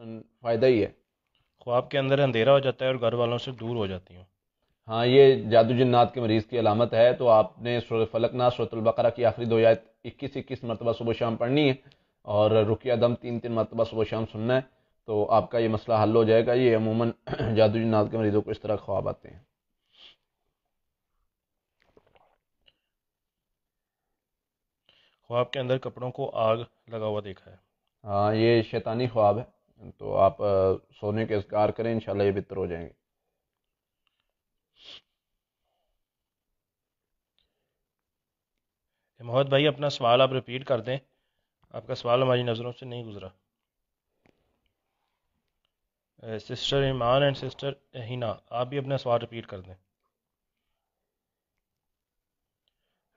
हसन फ़ायदा ही है ख्वाब के अंदर अंधेरा हो जाता है और घर वालों से दूर हो जाती हूँ हाँ ये जादू जन्नात के मरीज़ की अलामत है तो आपने सूरत फलकनाथ सूरतलबकरा की आखिरी दो आयत इक्कीस इक्कीस मरतबा सुबह शाम पढ़नी है और रुकिया दम तीन तीन मरतबा सुबह शाम सुनना है तो आपका ये मसला हल हो जाएगा ये अमूमन जादू जन्नात के मरीज़ों को इस तरह ख्वाब आते हैं ख्वाब के अंदर कपड़ों को आग लगा हुआ देखा है हाँ ये शैतानी ख्वाब है तो आप सोने के इसकार करें इंशाल्लाह ये बेहतर हो जाएंगे मोहत भाई अपना सवाल आप रिपीट कर दें आपका सवाल हमारी नज़रों से नहीं गुजरा sister Iman and sister Hina आप भी अपना सवाल रिपीट कर दें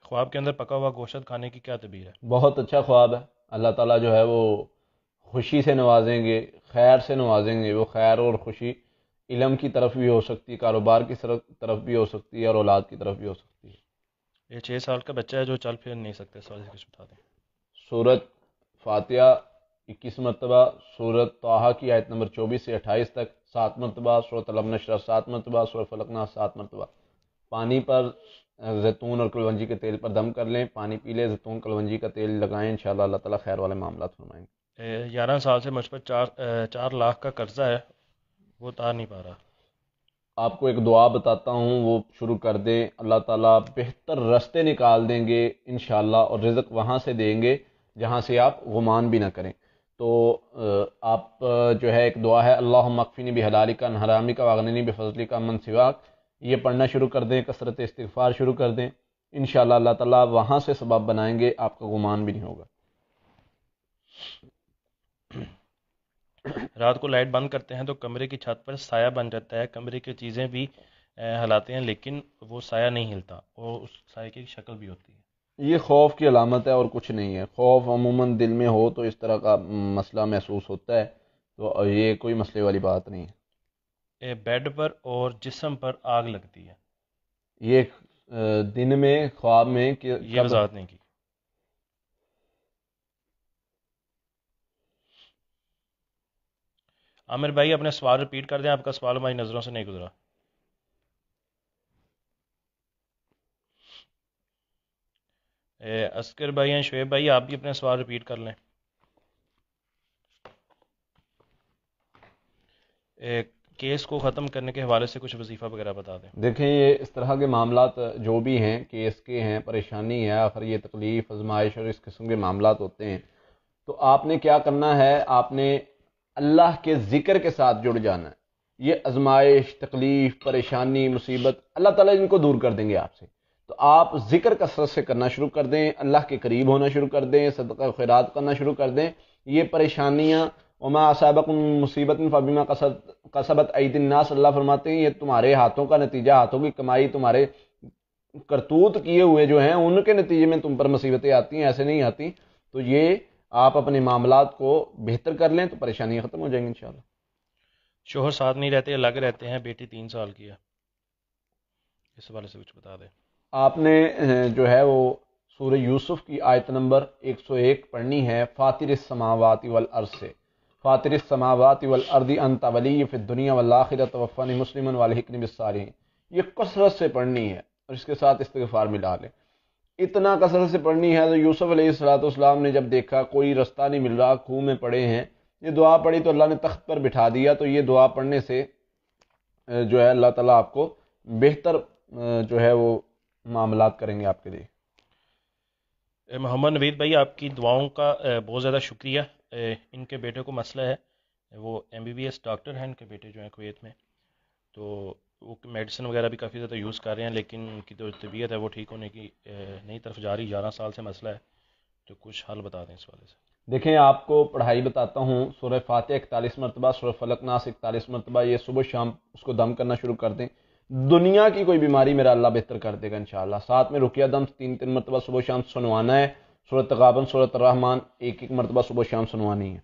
ख्वाब के अंदर पका हुआ गोश्त खाने की क्या तबीर है बहुत अच्छा ख्वाब है अल्लाह ताला जो है वो खुशी से नवाजेंगे खैर से नवाजेंगे वो खैर और खुशी इलम की तरफ भी हो सकती है कारोबार की तरफ भी हो सकती है और औलाद की तरफ भी हो सकती है ये छः साल का बच्चा है जो चल फिर नहीं सकते कुछ बता दें सूरत फातिया इक्कीस मरतबा सूरत तोहा की आयत नंबर चौबीस से अट्ठाईस तक सात मरतबा सूरत अलमनशरा सात मरतबा सूरत फलकना सात मरतबा पानी पर जैतून और कलवंजी के तेल पर दम कर लें पानी पी लें जैतून कलवंजी का तेल लगाएं इन शाला अल्लाह ताला खैर वाले मामला फरमाएंगे ग्यारह साल से मुझ पर चार चार लाख का कर्जा है वो उतार नहीं पा रहा आपको एक दुआ बताता हूँ वो शुरू कर दें अल्लाह ताला बेहतर रास्ते निकाल देंगे इन और रिज़क वहाँ से देंगे जहाँ से आप गुमान भी ना करें तो आप जो है एक दुआ है अल्लाह मकफिनी भी हलारी का नहरामी का वागनी भी फजली का मन सिवाक ये पढ़ना शुरू कर दें कसरत इस्तफ़ार शुरू कर दें इन अल्लाह ताला वहाँ से सबाब बनाएंगे आपका गुमान भी नहीं होगा रात को लाइट बंद करते हैं तो कमरे की छत पर साया बन जाता है कमरे की चीज़ें भी हिलाते हैं लेकिन वो साया नहीं हिलता और उस साय की शक्ल भी होती है ये खौफ की अलामत है और कुछ नहीं है खौफ अमूमन दिल में हो तो इस तरह का मसला महसूस होता है तो ये कोई मसले वाली बात नहीं है बेड पर और जिसम पर आग लगती है ये दिन में ख्वाब में कि ये नहीं की आमिर भाई अपने सवाल रिपीट कर दें आपका सवाल हमारी नज़रों से नहीं गुजरा अस्कर भाई या शुएब भाई आप भी अपने सवाल रिपीट कर लें केस को ख़त्म करने के हवाले से कुछ वजीफ़ा वगैरह बता दें देखें ये इस तरह के मामला जो भी हैं केस के हैं परेशानी है आखिर ये तकलीफ़ आजमाइश और इस किस्म के मामला होते हैं तो आपने क्या करना है आपने अल्लाह के ज़िक्र के साथ जुड़ जाना है ये आजमाइश तकलीफ परेशानी मुसीबत अल्लाह ताला इनको दूर कर देंगे आपसे तो आप ज़िक्र कसरत से करना शुरू कर दें अल्लाह के करीब होना शुरू कर दें सदका खैरात करना शुरू कर दें ये परेशानियाँ उमा सबक मुसीबत फ़बीमा कसर कसबत ना अल्लाह फरमाते हैं ये तुम्हारे हाथों का नतीजा हाथों की कमाई तुम्हारे करतूत किए हुए जो हैं उनके नतीजे में तुम पर मुसीबतें आती हैं ऐसे नहीं आती तो ये आप अपने मामला को बेहतर कर लें तो परेशानियाँ ख़त्म हो जाएंगी इन शोहर साथ नहीं रहते अलग रहते हैं बेटी तीन साल की है इस हवाले से कुछ बता दें आपने जो है वो सूर्य यूसुफ की आयत नंबर 101 पढ़नी है फ़ातिर समावती वल अर्ज से फ़ातिर समावती वल अर्दी अनता वली फिर दुनिया वल्लाखिर मुस्लिम वाले वालकन बसारी ये कसरत से पढ़नी है और इसके साथ इस्तफ़ार मिला लें इतना कसर से पढ़नी है तो यूसुफ सलाम ने जब देखा कोई रास्ता नहीं मिल रहा खूह में पड़े हैं ये दुआ पढ़ी तो अल्लाह ने तख्त पर बिठा दिया तो ये दुआ पढ़ने से जो है अल्लाह ताला आपको बेहतर जो है वो मामला करेंगे आपके लिए मोहम्मद नवीद भाई आपकी दुआओं का बहुत ज़्यादा शुक्रिया इनके बेटे को मसला है वो M B B S doctor हैं इनके बेटे जो हैं कुवैत में तो वो मेडिसिन वगैरह भी काफ़ी ज़्यादा यूज़ कर रहे हैं लेकिन उनकी जो तो तबीयत है वो ठीक होने की नई तरफ जा रही ग्यारह साल से मसला है तो कुछ हल बता दें इस वाले से देखें आपको पढ़ाई बताता हूँ सूर्य फातह इकतालीस मरतबा सूर्य फलकनास इकतालीस मरतबा ये सुबह शाम उसको दम करना शुरू कर दें दुनिया की कोई बीमारी मेरा अल्लाह बेहतर कर देगा शाला साथ में रुकिया दम तीन तीन मरतबा सुबह शाम सुनवाना है सूरत तगाबन सूरत रहमान एक एक मरतबा सुबह शाम सुनवानी है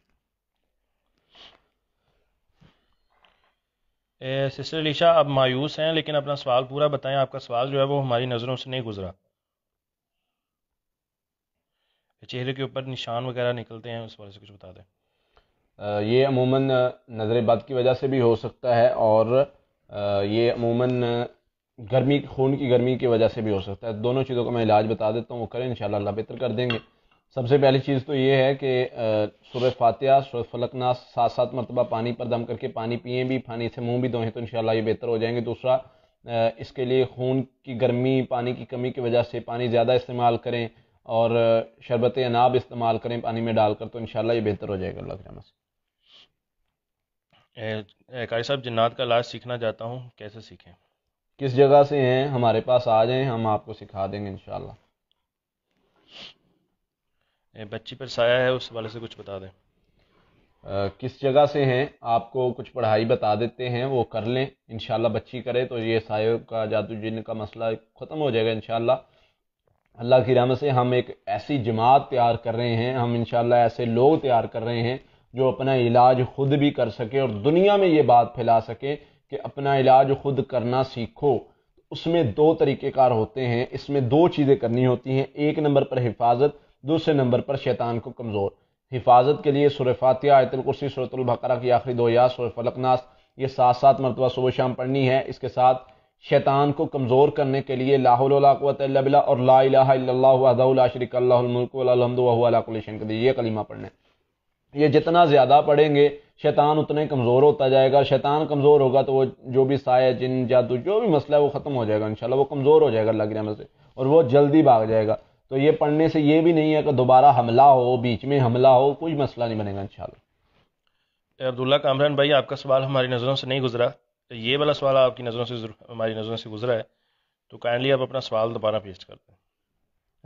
सिस्टर लिशा आप मायूस हैं लेकिन अपना सवाल पूरा बताएं आपका सवाल जो है वो हमारी नज़रों से नहीं गुजरा चेहरे के ऊपर निशान वगैरह निकलते हैं उस बारे से कुछ बता दें ये अमूमन नज़र बद की वजह से भी हो सकता है और ये अमूमन गर्मी खून की गर्मी की वजह से भी हो सकता है दोनों चीज़ों का मैं इलाज बता देता हूँ वो करें इन बेहतर कर देंगे सबसे पहली चीज़ तो ये है कि सुबह फातिहा सुबह फलकनास सात सात मरतबा पानी पर दम करके पानी पिए भी पानी से मुंह भी धोएं तो इन ये बेहतर हो जाएंगे दूसरा इसके लिए खून की गर्मी पानी की कमी की वजह से पानी ज़्यादा इस्तेमाल करें और शरबत अनाब इस्तेमाल करें पानी में डालकर तो इन ये बेहतर हो जाएगा अल्लाह के से कारी साहब जन्नात का इलाज सीखना चाहता हूँ कैसे सीखें किस जगह से हैं हमारे पास आ जाएं हम आपको सिखा देंगे इनशाला बच्ची पर साया है उस वाले से कुछ बता दें आ, किस जगह से हैं आपको कुछ पढ़ाई बता देते हैं वो कर लें इन बच्ची करे तो ये साय का जादू जिन का मसला ख़त्म हो जाएगा इन अल्लाह की रहमत से हम एक ऐसी जमात तैयार कर रहे हैं हम इन ऐसे लोग तैयार कर रहे हैं जो अपना इलाज खुद भी कर सके और दुनिया में ये बात फैला सके कि अपना इलाज खुद करना सीखो उसमें दो तरीक़ेकार होते हैं इसमें दो चीज़ें करनी होती हैं एक नंबर पर हिफाजत दूसरे नंबर पर शैतान को कमज़ोर हिफाजत के लिए सुर फातिया आयतल कुर्सी सूरतुल्बकरा की आखिरी दो या सुर फलकनास ये सात सात मरतबा सुबह शाम पढ़नी है इसके साथ शैतान को कमज़ोर करने के लिए लाहौलावतबिला और ला शरीकल्लाशन ये कलीमा पढ़ने ये जितना ज़्यादा पढ़ेंगे शैतान उतने कमज़ोर होता जाएगा शैतान कमज़ोर होगा तो वो जो भी साय जिन जादू जो भी मसला है वो ख़त्म हो जाएगा इन वो कमज़ोर हो जाएगा अल्लाह की रहमत से और वो जल्दी भाग जाएगा तो ये पढ़ने से ये भी नहीं है कि दोबारा हमला हो बीच में हमला हो कोई मसला नहीं बनेगा इंशाल्लाह अब्दुल्ला कामरान भाई आपका सवाल हमारी नज़रों से नहीं गुजरा तो ये वाला सवाल आपकी नज़रों से हमारी नज़रों से गुजरा है तो काइंडली आप अपना सवाल दोबारा पेश करते हैं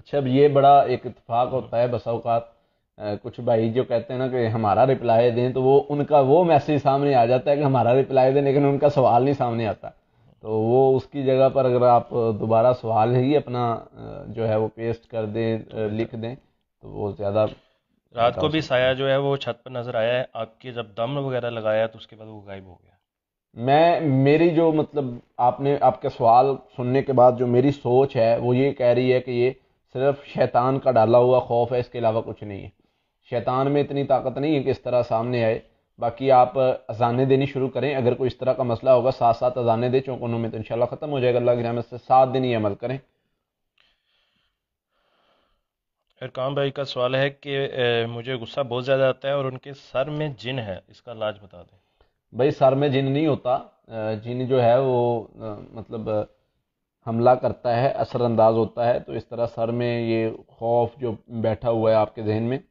अच्छा अब ये बड़ा एक इतफाक़ होता है बसा कुछ भाई जो कहते हैं ना कि हमारा रिप्लाई दें तो वो उनका वो मैसेज सामने आ जाता है कि हमारा रिप्लाई दें लेकिन उनका सवाल नहीं सामने आता तो वो उसकी जगह पर अगर आप दोबारा सवाल ही अपना जो है वो पेस्ट कर दें लिख दें तो वो ज़्यादा रात को भी साया जो है वो छत पर नज़र आया है आपके जब दम वगैरह लगाया तो उसके बाद वो गायब हो गया मैं मेरी जो मतलब आपने आपके सवाल सुनने के बाद जो मेरी सोच है वो ये कह रही है कि ये सिर्फ शैतान का डाला हुआ खौफ है इसके अलावा कुछ नहीं है शैतान में इतनी ताकत नहीं है कि इस तरह सामने आए बाकी आप अजानें देनी शुरू करें अगर कोई इस तरह का मसला होगा साथ साथ अजानें दे चौंक में तो इनशाला ख़त्म हो जाएगा अल्लाह के से सात दिन ही अमल करें इरकाम भाई का सवाल है कि मुझे गुस्सा बहुत ज़्यादा आता है और उनके सर में जिन है इसका इलाज बता दें भाई सर में जिन नहीं होता जिन जो है वो मतलब हमला करता है असरअंदाज होता है तो इस तरह सर में ये खौफ जो बैठा हुआ है आपके जहन में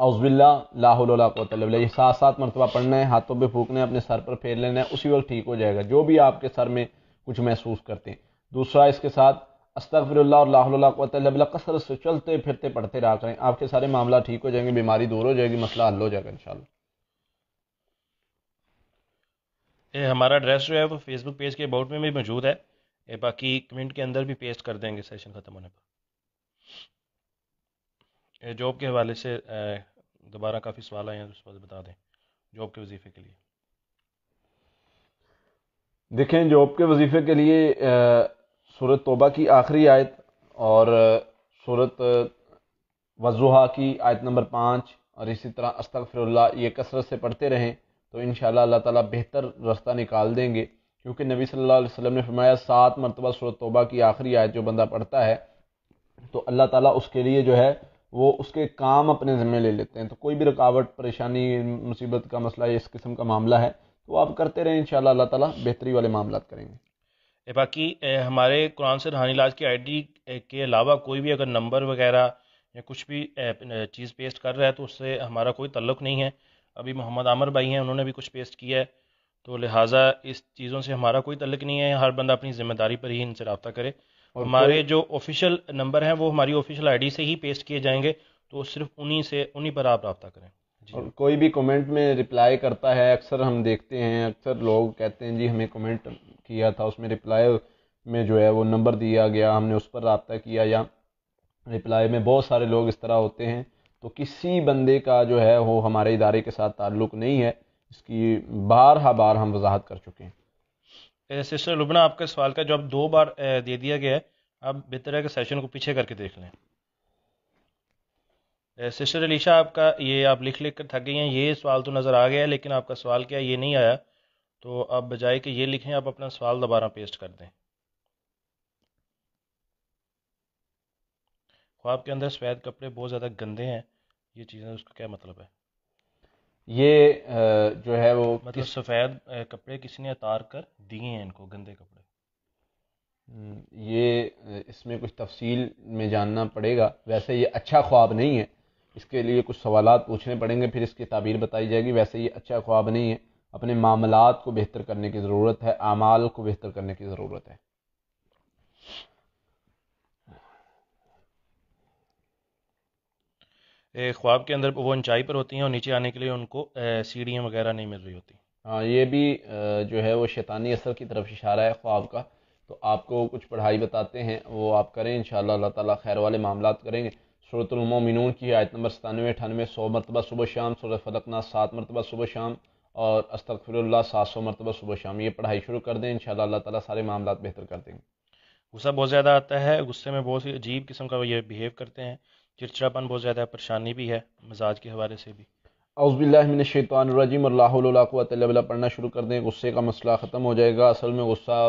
ये सात सात मरतबा पढ़ना है हाथों पर फूकना है अपने सर पर फेर लेना है उसी वक्त ठीक हो जाएगा जो भी आपके सर में कुछ महसूस करते हैं दूसरा इसके साथ और तलब कसर से चलते फिरते पढ़ते रहा करें आपके सारे मामला ठीक हो जाएंगे बीमारी दूर हो जाएगी मसला हल हो जाएगा इन ये हमारा एड्रेस जो है वो फेसबुक पेज के अबाउट में भी मौजूद है बाकी कमेंट के अंदर भी पेस्ट कर देंगे सेशन खत्म होने पर जॉब के हवाले से दोबारा काफ़ी सवाल आए हैं तो उस पर बता दें जॉब के वजीफ़े के लिए देखें जॉब के वजीफ़े के लिए सूरत तोबा की आखिरी आयत और सूरत वजुहा की आयत नंबर पाँच और इसी तरह अस्तफ़िरल्ला ये कसरत से पढ़ते रहें तो इन अल्लाह ताला बेहतर रास्ता निकाल देंगे क्योंकि नबी सल्लल्लाहु अलैहि वसल्लम ने फरमाया सात मरतबा सूरत तोबा की आखिरी आयत जो बंदा पढ़ता है तो अल्लाह ताला उसके लिए जो है वो उसके काम अपने ज़िम्मे ले लेते हैं तो कोई भी रुकावट परेशानी मुसीबत का मसला इस किस्म का मामला है तो आप करते रहें इन अल्लाह ताला बेहतरी वाले मामला करेंगे बाकी हमारे कुरान से रहानी इलाज की आईडी के अलावा कोई भी अगर नंबर वगैरह या कुछ भी चीज़ पेस्ट कर रहा है तो उससे हमारा कोई तल्लुक नहीं है अभी मोहम्मद आमर भाई हैं उन्होंने भी कुछ पेस्ट किया है तो लिहाजा इस चीज़ों से हमारा कोई तल्लक नहीं है हर बंदा अपनी ज़िम्मेदारी पर ही इनसे रबता करे और हमारे जो ऑफिशियल नंबर हैं वो हमारी ऑफिशियल आईडी से ही पेस्ट किए जाएंगे तो सिर्फ उन्हीं से उन्हीं पर आप रबता करें और कोई भी कमेंट में रिप्लाई करता है अक्सर हम देखते हैं अक्सर लोग कहते हैं जी हमें कमेंट किया था उसमें रिप्लाई में जो है वो नंबर दिया गया हमने उस पर रबता किया या रिप्लाई में बहुत सारे लोग इस तरह होते हैं तो किसी बंदे का जो है वो हमारे इदारे के साथ ताल्लुक़ नहीं है इसकी बारहा बार हम वजाहत कर चुके हैं सिस्टर लुबना आपके सवाल का जवाब दो बार दे दिया गया है आप बेहतर के सेशन को पीछे करके देख लें सिस्टर अलीशा आपका ये आप लिख लिख कर थक गई हैं ये सवाल तो नज़र आ गया है लेकिन आपका सवाल क्या ये नहीं आया तो आप बजाय कि ये लिखें आप अपना सवाल दोबारा पेस्ट कर दें ख्वाब के अंदर सफ़ेद कपड़े बहुत ज़्यादा गंदे हैं ये चीज़ें उसका क्या मतलब है ये जो है वो मतलब किस... सफ़ेद कपड़े किसी ने उतार कर दिए हैं इनको गंदे कपड़े हम्म, ये इसमें कुछ तफसील में जानना पड़ेगा वैसे ये अच्छा ख्वाब नहीं है इसके लिए कुछ सवाल पूछने पड़ेंगे फिर इसकी ताबीर बताई जाएगी वैसे ये अच्छा ख्वाब नहीं है अपने मामलात को बेहतर करने की ज़रूरत है अमाल को बेहतर करने की ज़रूरत है ख्वाब के अंदर वो ऊंचाई पर होती हैं और नीचे आने के लिए उनको सीढ़ियाँ वगैरह नहीं मिल रही होती हाँ ये भी जो है वो शैतानी असर की तरफ इशारा है ख्वाब का तो आपको कुछ पढ़ाई बताते हैं वो आप करें इन अल्लाह ताला खैर वाले मामला करेंगे मिनून की आयत नंबर सतानवे अठानवे सौ मरतबा सुबह शाम सूरत फलकना सात मरतबा सुबह शाम और अस्तफ़िरल्ला सात सौ मरतबा सुबह शाम ये पढ़ाई शुरू कर दें इन अल्लाह ताला सारे मामला बेहतर कर देंगे गुस्सा बहुत ज़्यादा आता है गुस्से में बहुत ही अजीब किस्म का ये बिहेव करते हैं चिड़चिड़ापन बहुत ज़्यादा है परेशानी भी है मजाज के हवाले से भी अउज़बिल्लिनशैतरजीम अल्लाह पढ़ना शुरू कर दें गुस्से का मसला ख़त्म हो जाएगा असल में गुस्सा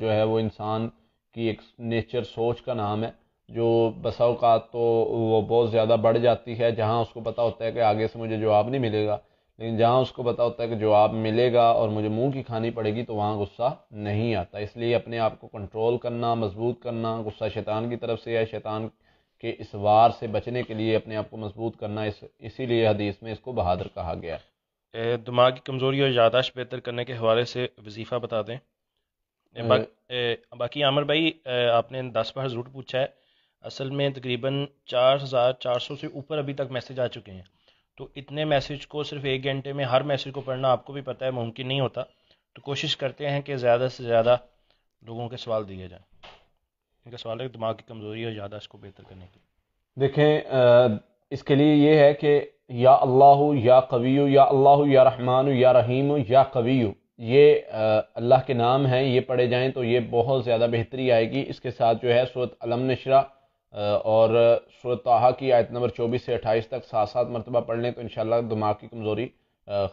जो है वो इंसान की एक नेचर सोच का नाम है जो बसाओकात तो वो बहुत ज़्यादा बढ़ जाती है जहाँ उसको पता होता है कि आगे से मुझे जवाब नहीं मिलेगा लेकिन जहाँ उसको पता होता है कि जवाब मिलेगा और मुझे मुंह की खानी पड़ेगी तो वहाँ गुस्सा नहीं आता इसलिए अपने आप को कंट्रोल करना मजबूत करना गुस्सा शैतान की तरफ से है शैतान के इस वार से बचने के लिए अपने आप को मजबूत करना इस इसीलिए हदीस में इसको बहादुर कहा गया दिमाग की कमज़ोरी और यादाश्त बेहतर करने के हवाले से वजीफ़ा बता दें बा, बाकी आमर भाई आपने दस बार ज़रूर पूछा है असल में तकरीबन चार हज़ार चार सौ से ऊपर अभी तक मैसेज आ चुके हैं तो इतने मैसेज को सिर्फ एक घंटे में हर मैसेज को पढ़ना आपको भी पता है मुमकिन नहीं होता तो कोशिश करते हैं कि ज़्यादा से ज़्यादा लोगों के सवाल दिए जाएँ इनका सवाल है दिमाग की कमज़ोरी और ज्यादा इसको बेहतर करने की देखें इसके लिए ये है कि या अल्लाह या कवियो या अल्लाह या रहमान या रहीम या कवी ये अल्लाह के नाम हैं ये पढ़े जाएं तो ये बहुत ज़्यादा बेहतरी आएगी इसके साथ जो है सूरत अलम नशरा और सूरत की आयत नंबर चौबीस से अट्ठाईस तक सात सात मरतबा पढ़ लें तो इन दिमाग की कमज़ोरी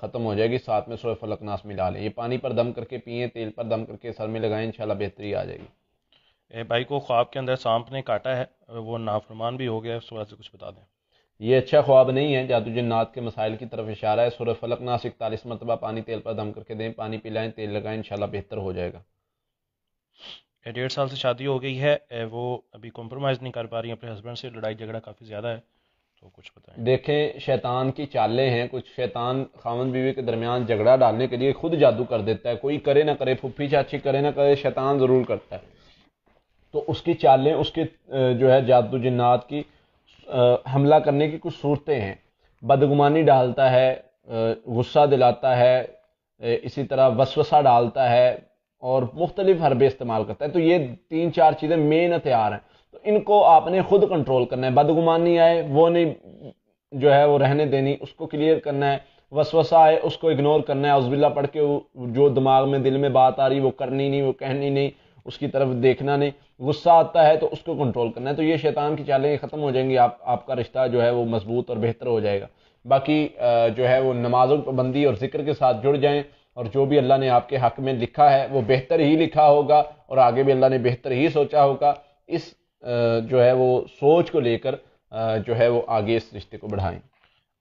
ख़त्म हो जाएगी साथ में सूरत फलकनास मिला लें ये पानी पर दम करके पिए तेल पर दम करके सर में लगाएं इन बेहतरी आ जाएगी भाई को ख्वाब के अंदर सांप ने काटा है वो नाफरमान भी हो गया उस वजह से कुछ बता दें ये अच्छा ख्वाब नहीं है जादू जन्नात के मसाइल की तरफ इशारा है सुर फलक नास इकतालीस मरतबा पानी तेल पर दम करके दें पानी पिलाएं तेल लगाएं इंशाल्लाह बेहतर हो जाएगा डेढ़ साल से शादी हो गई है वो अभी कॉम्प्रोमाइज़ नहीं कर पा रही अपने हस्बैंड से लड़ाई झगड़ा काफ़ी ज़्यादा है तो कुछ बताएं देखें शैतान की चालें हैं कुछ शैतान खावन बीवी के दरमियान झगड़ा डालने के लिए खुद जादू कर देता है कोई करे ना करे फुफी चाची करे ना करे शैतान ज़रूर करता है तो उसकी चालें उसके जो है जादू जादुजन्नात की हमला करने की कुछ सूरतें हैं बदगुमानी डालता है गुस्सा दिलाता है इसी तरह वसवसा डालता है और मुख्तलिफ हरबे इस्तेमाल करता है तो ये तीन चार चीज़ें मेन हथियार हैं तो इनको आपने खुद कंट्रोल करना है बदगुमानी आए वो नहीं जो है वो रहने देनी उसको क्लियर करना है वसवसा आए उसको इग्नोर करना है उजबिल्ला पढ़ के जो दिमाग में दिल में बात आ रही वो करनी नहीं वो कहनी नहीं उसकी तरफ देखना नहीं गुस्सा आता है तो उसको कंट्रोल करना है तो ये शैतान की चालें ख़त्म हो जाएंगी आप आपका रिश्ता जो है वो मजबूत और बेहतर हो जाएगा बाकी जो है वो नमाजों की पाबंदी और ज़िक्र के साथ जुड़ जाएँ और जो भी अल्लाह ने आपके हक में लिखा है वो बेहतर ही लिखा होगा और आगे भी अल्लाह ने बेहतर ही सोचा होगा इस जो है वो सोच को लेकर जो है वो आगे इस रिश्ते को बढ़ाएं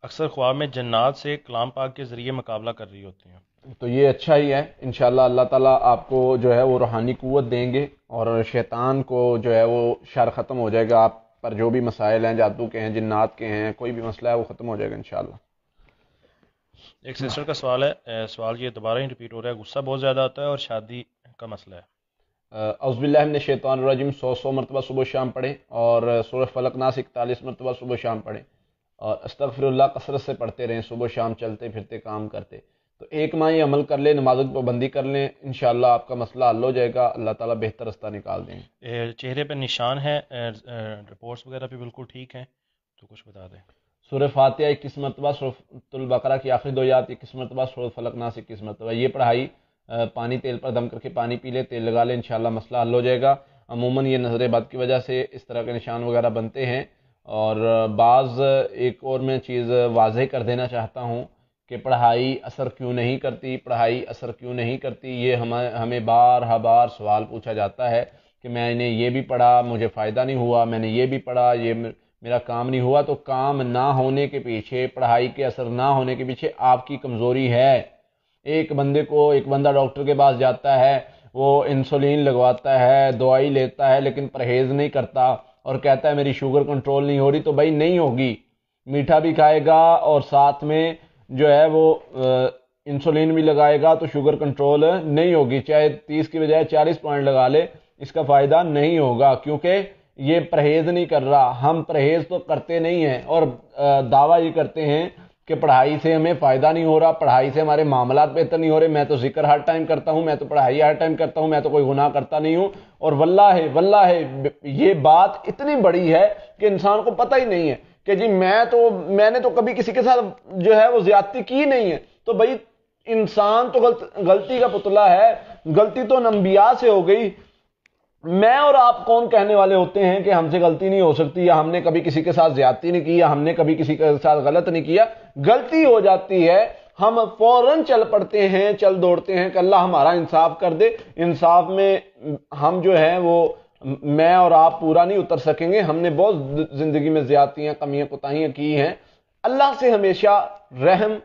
अक्सर ख्वाब में जन्नात से कलाम पाक के ज़रिए मुकाबला कर रही होती हैं तो ये अच्छा ही है इन अल्लाह ताला आपको जो है वो रूहानी क़वत देंगे और शैतान को जो है वो शर ख़त्म हो जाएगा आप पर जो भी मसाइल हैं जादू के हैं जिन्नात के हैं कोई भी मसला है वो ख़त्म हो जाएगा इन एक सिस्टर का सवाल है सवाल ये दोबारा ही रिपीट हो रहा है गुस्सा बहुत ज़्यादा आता है और शादी का मसला है अज़बिल्लाम रजिम सौ सौ मरतबा सुबह शाम पढ़े और फलक फलकनास इकतालीस मरतबा सुबह शाम पढ़े और अस्तफ़िरल्ला कसरत से पढ़ते रहें सुबह शाम चलते फिरते काम करते तो एक माह ये अमल कर लें नमाजों की पाबंदी कर लें इन आपका मसला हल हो जाएगा अल्लाह ताला बेहतर रास्ता निकाल दें चेहरे पर निशान है रिपोर्ट्स वगैरह भी बिल्कुल ठीक हैं तो कुछ बता दें सूर्य फातिहा इक्कीस मरतबा सूरतुल्बकरा की आखिरी दो याद इक्कीस मरतबा सूरत फलकनास इक्कीस मरतबा ये पढ़ाई पानी तेल पर दम करके पानी पी लें तेल लगा लें इन मसला हल हो जाएगा अमूमन ये नजर बद की वजह से इस तरह के निशान वगैरह बनते हैं और बाज़ एक और मैं चीज़ वाजह कर देना चाहता हूँ कि पढ़ाई असर क्यों नहीं करती पढ़ाई असर क्यों नहीं करती ये हम हमें बार हा बार सवाल पूछा जाता है कि मैंने ये भी पढ़ा मुझे फ़ायदा नहीं हुआ मैंने ये भी पढ़ा ये मेरा काम नहीं हुआ तो काम ना होने के पीछे पढ़ाई के असर ना होने के पीछे आपकी कमज़ोरी है एक बंदे को एक बंदा डॉक्टर के पास जाता है वो इंसुलिन लगवाता है दवाई लेता है लेकिन परहेज़ नहीं करता और कहता है मेरी शुगर कंट्रोल नहीं हो रही तो भाई नहीं होगी मीठा भी खाएगा और साथ में जो है वो इंसुलिन भी लगाएगा तो शुगर कंट्रोल नहीं होगी चाहे तीस की बजाय चालीस पॉइंट लगा ले इसका फ़ायदा नहीं होगा क्योंकि ये परहेज़ नहीं कर रहा हम परहेज़ तो करते नहीं हैं और दावा ये करते हैं कि पढ़ाई से हमें फ़ायदा नहीं हो रहा पढ़ाई से हमारे मामला बेहतर नहीं हो रहे मैं तो जिक्र हर टाइम करता हूँ मैं तो पढ़ाई हर टाइम करता हूँ मैं तो कोई गुनाह करता नहीं हूँ और वल्ला है वल्ला है ये बात इतनी बड़ी है कि इंसान को पता ही नहीं है कि जी मैं तो मैंने तो कभी किसी के साथ जो है वो ज्यादती की नहीं है तो भाई इंसान तो गलत गलती का पुतला है गलती तो नंबिया से हो गई मैं और आप कौन कहने वाले होते हैं कि हमसे गलती नहीं हो सकती या हमने कभी किसी के साथ ज्यादती नहीं की या हमने कभी किसी के साथ गलत नहीं किया गलती हो जाती है हम फौरन चल पड़ते हैं चल दौड़ते हैं कि अल्लाह हमारा इंसाफ कर दे इंसाफ में हम जो है वो मैं और आप पूरा नहीं उतर सकेंगे हमने बहुत ज़िंदगी में ज्यादतियां कमियां कोताहियां की हैं अल्लाह से हमेशा रहम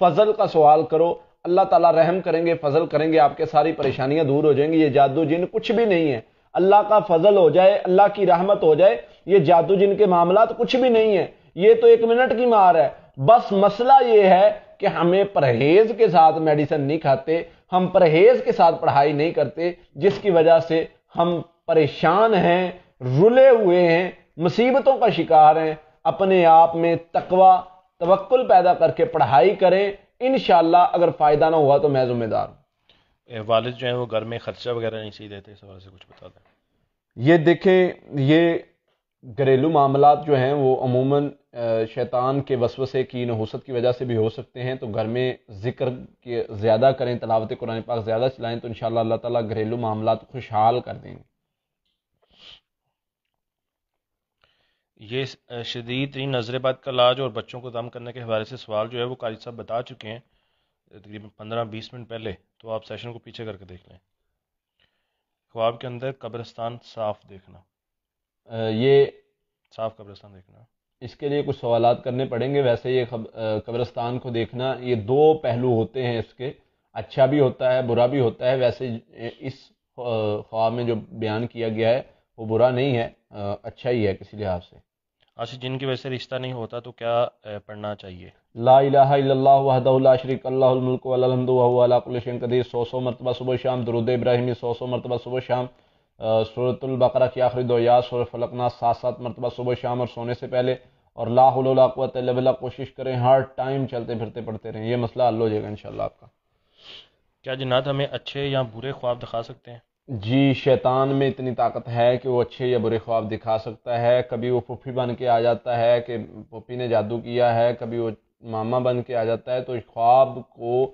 फजल का सवाल करो अल्लाह ताला रहम करेंगे फजल करेंगे आपके सारी परेशानियां दूर हो जाएंगी ये जादू जिन कुछ भी नहीं है अल्लाह का फजल हो जाए अल्लाह की रहमत हो जाए ये जादू जिन के मामला कुछ भी नहीं है ये तो एक मिनट की मार है बस मसला ये है कि हमें परहेज के साथ मेडिसिन नहीं खाते हम परहेज के साथ पढ़ाई नहीं करते जिसकी वजह से हम परेशान हैं रुले हुए हैं मुसीबतों का शिकार हैं अपने आप में तकवा तवक्ल पैदा करके पढ़ाई करें इन अगर फ़ायदा ना हुआ तो मैं ज़िम्मेदार हूँ वालद जो है वो घर में खर्चा वगैरह नहीं सी देते इस हवाले से कुछ बता दें ये देखें ये घरेलू मामला जो हैं वो अमूमन शैतान के वसवसे की नहूसत की वजह से भी हो सकते हैं तो घर में जिक्र के ज़्यादा करें तलावत कुरान पाक ज़्यादा चलाएं तो इन शाला अल्लाह ताला घरेलू मामला खुशहाल कर देंगे ये शदीद तरीन नज़रबाद का लाज और बच्चों को दम करने के हवाले से सवाल जो है वो काजी साहब बता चुके हैं तकरीबन पंद्रह बीस मिनट पहले तो आप सेशन को पीछे करके देख लें ख्वाब के अंदर कब्रस्तान साफ देखना ये साफ कब्रस्तान देखना इसके लिए कुछ सवाल करने पड़ेंगे वैसे ये कब्रस्तान को देखना ये दो पहलू होते हैं इसके अच्छा भी होता है बुरा भी होता है वैसे इस ख्वाब में जो बयान किया गया है वो बुरा नहीं है अच्छा ही है किसी लिहाज से अच्छा जिनकी वजह से रिश्ता नहीं होता तो क्या पढ़ना चाहिए ला कदीर सौ सौ मरतबा सुबह शाम दरुद इब्राहिमी सौ सौ मरतबा सुबह शाम सूरतुल्बकरा की आखिरी दो याद सूर फलकना सात सात मरतबा सुबह शाम और सोने से पहले और लाहौलावत कोशिश करें हर टाइम चलते फिरते पढ़ते रहें यह मसला हल हो जाएगा इन आपका क्या जिन्नात हमें अच्छे या बुरे ख्वाब दिखा सकते हैं जी शैतान में इतनी ताकत है कि वो अच्छे या बुरे ख्वाब दिखा सकता है कभी वो पुफी बन के आ जाता है कि पुफी ने जादू किया है कभी वो मामा बन के आ जाता है तो ख्वाब को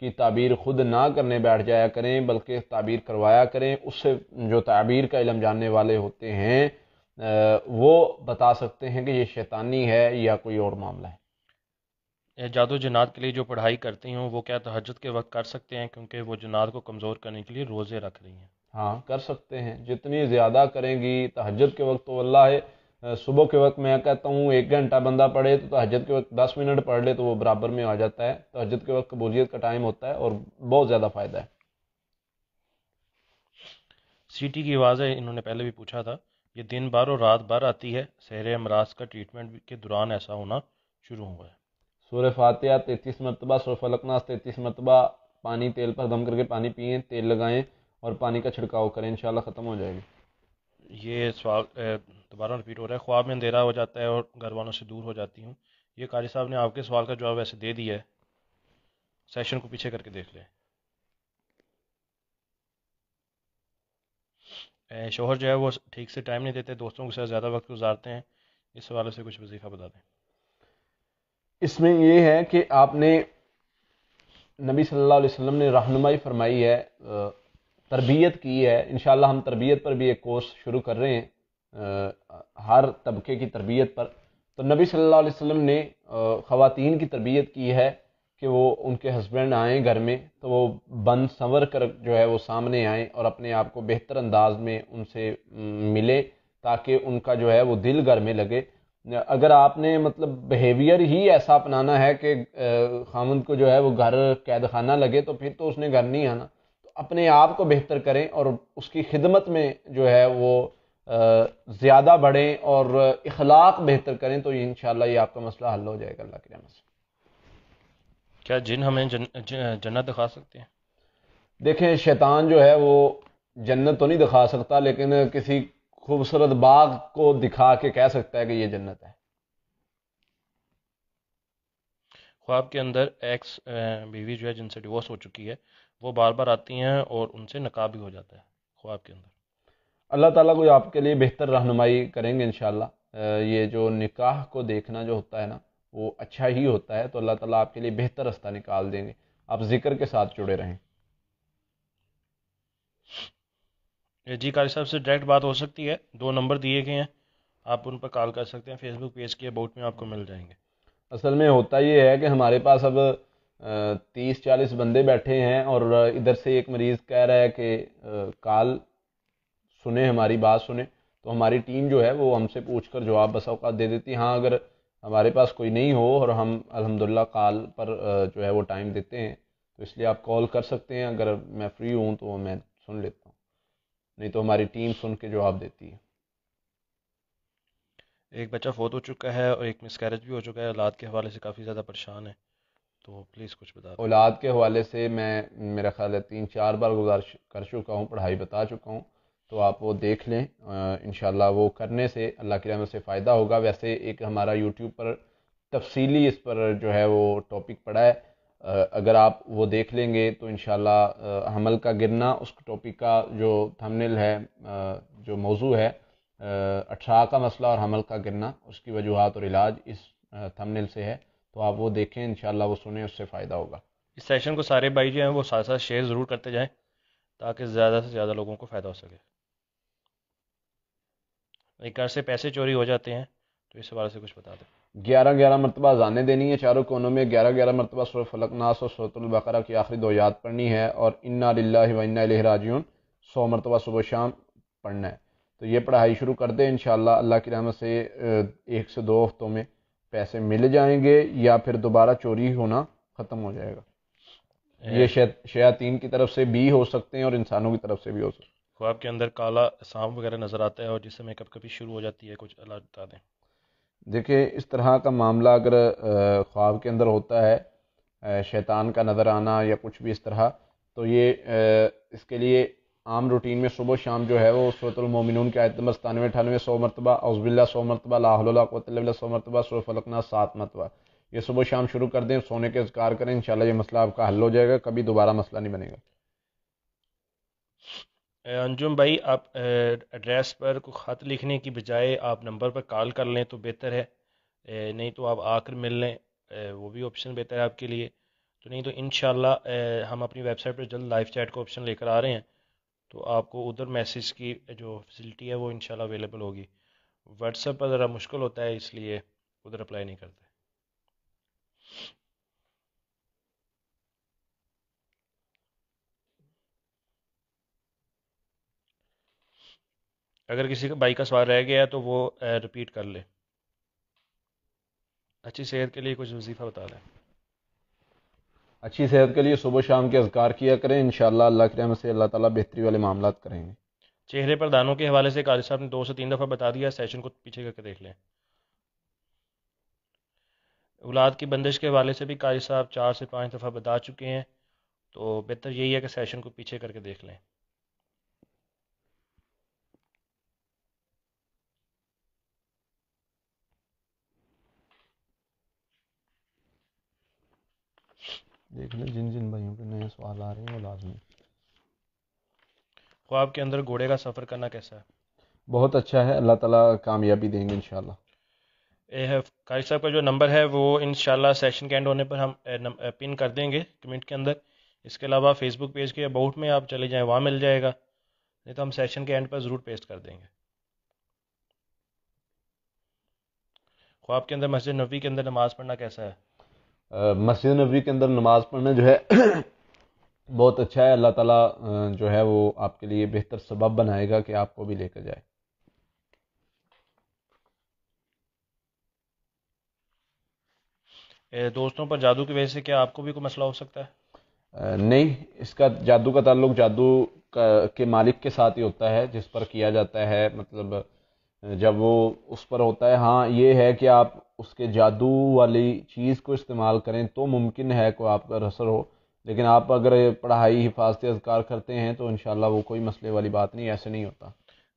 की ताबीर खुद ना करने बैठ जाया करें बल्कि ताबीर करवाया करें उससे जो ताबीर का इलम जानने वाले होते हैं वो बता सकते हैं कि ये शैतानी है या कोई और मामला है जादो जनात के लिए जो पढ़ाई करती हूँ वो क्या तहजद के वक्त कर सकते हैं क्योंकि वो जनात को कमज़ोर करने के लिए रोज़े रख रही हैं हाँ कर सकते हैं जितनी ज़्यादा करेंगी तहजद के वक्त तो अल्लाह है सुबह के वक्त मैं कहता हूँ एक घंटा बंदा पढ़े तो तहजद के वक्त दस मिनट पढ़ ले तो वो बराबर में आ जाता है तहजद के वक्त कबूलियत का टाइम होता है और बहुत ज़्यादा फ़ायदा है सीटी की आवाज़ है इन्होंने पहले भी पूछा था ये दिन भर और रात भर आती है सहर अमराज का ट्रीटमेंट के दौरान ऐसा होना शुरू हुआ है सूर्य फातिया तैतीस मरतबा सुरफ फलकनास तैतीस मरतबा पानी तेल पर दम करके पानी पिए तेल लगाएं और पानी का छिड़काव करें इन ख़त्म हो जाएगी ये सवाल दोबारा रिपीट हो रहा है ख्वाब में अंधेरा हो जाता है और घर वालों से दूर हो जाती हूँ ये कारी साहब ने आपके सवाल का जवाब ऐसे दे दिया है सेशन को पीछे करके देख लें शोहर जो है वो ठीक से टाइम नहीं देते दोस्तों के साथ ज़्यादा वक्त गुजारते हैं इस हवाले से कुछ वजीफ़ा बता दें इसमें ये है कि आपने नबी सल्लल्लाहु अलैहि वसल्लम ने रहनुमाई फरमाई है तरबियत की है इन हम तरबियत पर भी एक कोर्स शुरू कर रहे हैं आ, हर तबके की तरबियत पर तो नबी सल्लल्लाहु अलैहि वसल्लम ने ख़वातीन की तरबियत की है कि वो उनके हस्बैंड आएँ घर में तो वो बन संवर कर जो है वो सामने आएँ और अपने आप को बेहतर अंदाज में उनसे मिले ताकि उनका जो है वो दिल घर में लगे अगर आपने मतलब बिहेवियर ही ऐसा अपनाना है कि खामुद को जो है वो घर कैद खाना लगे तो फिर तो उसने घर नहीं आना अपने आप को बेहतर करें और उसकी खिदमत में जो है वो ज़्यादा बढ़ें और इखलाक बेहतर करें तो इन ये आपका मसला हल हो जाएगा अल्लाह के नाम से क्या जिन हमें जन, जन्नत दिखा सकते हैं देखें शैतान जो है वो जन्नत तो नहीं दिखा सकता लेकिन किसी खूबसूरत बाग को दिखा के कह सकता है कि ये जन्नत है ख्वाब के अंदर एक्स बीवी जो है जिनसे डिवोर्स हो चुकी है वो बार बार आती हैं और उनसे नकाब भी हो जाता है ख्वाब के अंदर अल्लाह ताला कोई आपके लिए बेहतर रहनुमाई करेंगे इन ये जो निकाह को देखना जो होता है ना वो अच्छा ही होता है तो अल्लाह ताला आपके लिए बेहतर रास्ता निकाल देंगे आप जिक्र के साथ जुड़े रहें जी कार साहब से डायरेक्ट बात हो सकती है दो नंबर दिए गए हैं आप उन पर कॉल कर सकते हैं फेसबुक पेज के अबाउट में आपको मिल जाएंगे असल में होता ये है कि हमारे पास अब तीस चालीस बंदे बैठे हैं और इधर से एक मरीज़ कह रहा है कि काल सुने हमारी बात सुने तो हमारी टीम जो है वो हमसे पूछ कर जवाब बस अवकात दे देती है हाँ अगर हमारे पास कोई नहीं हो और हम अलहमदिल्ला काल पर जो है वो टाइम देते हैं तो इसलिए आप कॉल कर सकते हैं अगर मैं फ्री हूँ तो मैं सुन लेता हूँ नहीं तो हमारी टीम सुन के जवाब देती है एक बच्चा फोत हो चुका है और एक मिसकैरेज भी हो चुका है औलाद के हवाले से काफ़ी ज़्यादा परेशान है तो प्लीज़ कुछ बता औलाद के हवाले से मैं मेरा ख्याल है तीन चार बार गुजारिश कर चुका हूँ पढ़ाई बता चुका हूँ तो आप वो देख लें इन वो करने से अल्लाह की रहमत से फ़ायदा होगा वैसे एक हमारा यूट्यूब पर तफसीली इस पर जो है वो टॉपिक पड़ा है अगर आप वो देख लेंगे तो इन हमल का गिरना उस टॉपिक का जो थंबनेल है जो मौजू है अठारह का मसला और हमल का गिरना उसकी वजूहत और इलाज इस थंबनेल से है तो आप वो देखें इंशाल्लाह वो सुने उससे फ़ायदा होगा इस सेशन को सारे भाई जो हैं वो साथ साथ शेयर ज़रूर करते जाएं ताकि ज़्यादा से ज़्यादा लोगों को फ़ायदा हो सके एक घर से पैसे चोरी हो जाते हैं तो इस बारे से कुछ बता दें ग्यारह ग्यारह मरतबा जाने देनी है चारों कोनों में ग्यारह ग्यारह मरतबा सुर फलकनास और सूरतुल्बकरा की आखिरी दो याद पढ़नी है और इन्ना लाजन सौ मरतबा सुबह शाम पढ़ना है तो ये पढ़ाई शुरू कर दें इन अल्लाह की रहमत से एक से दो हफ्तों में पैसे मिल जाएंगे या फिर दोबारा चोरी होना ख़त्म हो जाएगा ये शयातीन की तरफ से भी हो सकते हैं और इंसानों की तरफ से भी हो सकते हैं ख्वाब के अंदर काला सांप वगैरह नज़र आता है और जिससे मेकअप कभी शुरू हो जाती है कुछ अलग बता दें देखिए इस तरह का मामला अगर ख्वाब के अंदर होता है शैतान का नज़र आना या कुछ भी इस तरह तो ये इसके लिए आम रूटीन में सुबह शाम जो है वो सूरतमिन के आयत नंबर सतानवे अठानवे सौ मरतबा अजबिल्ला सौ मरतबा लाहौल सौ मरतबा फलकना सात मरतबा ये सुबह शाम शुरू कर दें सोने के इजकार करें इंशाल्लाह ये मसला आपका हल हो जाएगा कभी दोबारा मसला नहीं बनेगा अंजुम भाई आप एड्रेस पर को ख़त लिखने की बजाय आप नंबर पर कॉल कर लें तो बेहतर है नहीं तो आप आकर मिल लें वो भी ऑप्शन बेहतर है आपके लिए तो नहीं तो इन हम अपनी वेबसाइट पर जल्द लाइव चैट का ऑप्शन लेकर आ रहे हैं तो आपको उधर मैसेज की जो फैसिलिटी है वो इनशाला अवेलेबल होगी व्हाट्सएप पर ज़रा मुश्किल होता है इसलिए उधर अप्लाई नहीं करते अगर किसी का बाइक का सवाल रह गया तो वो रिपीट कर ले अच्छी सेहत के लिए कुछ वजीफ़ा बता दें अच्छी सेहत के लिए सुबह शाम के अजगार किया करें इन अल्लाह के रहमत से अल्लाह ताला बेहतरी वाले मामला करेंगे चेहरे पर दानों के हवाले से काजी साहब ने दो से तीन दफ़ा बता दिया सेशन को पीछे करके देख लें औलाद की बंदिश के हवाले से भी काजी साहब चार से पाँच दफ़ा बता चुके हैं तो बेहतर यही है कि सेशन को पीछे करके देख लें देख लें जिन जिन भाइयों के नए सवाल आ रहे हैं वो लाजमी ख्वाब के अंदर घोड़े का सफ़र करना कैसा है बहुत अच्छा है अल्लाह ताला कामयाबी देंगे इन शाह है साहब का जो नंबर है वो इन सेशन के एंड होने पर हम पिन कर देंगे कमेंट के अंदर इसके अलावा फेसबुक पेज के अबाउट में आप चले जाएँ वहाँ मिल जाएगा नहीं तो हम सेशन के एंड पर ज़रूर पेस्ट कर देंगे ख्वाब के अंदर मस्जिद नबी के अंदर नमाज़ पढ़ना कैसा है मस्जिद नबी के अंदर नमाज़ पढ़ना जो है बहुत अच्छा है अल्लाह ताला जो है वो आपके लिए बेहतर सबब बनाएगा कि आपको भी लेकर जाए दोस्तों पर जादू की वजह से क्या आपको भी कोई मसला हो सकता है नहीं इसका जादू का ताल्लुक जादू के मालिक के साथ ही होता है जिस पर किया जाता है मतलब जब वो उस पर होता है हाँ ये है कि आप उसके जादू वाली चीज़ को इस्तेमाल करें तो मुमकिन है को आपका असर हो लेकिन आप अगर पढ़ाई हिफाजत अजगार करते हैं तो इन वो कोई मसले वाली बात नहीं ऐसे नहीं होता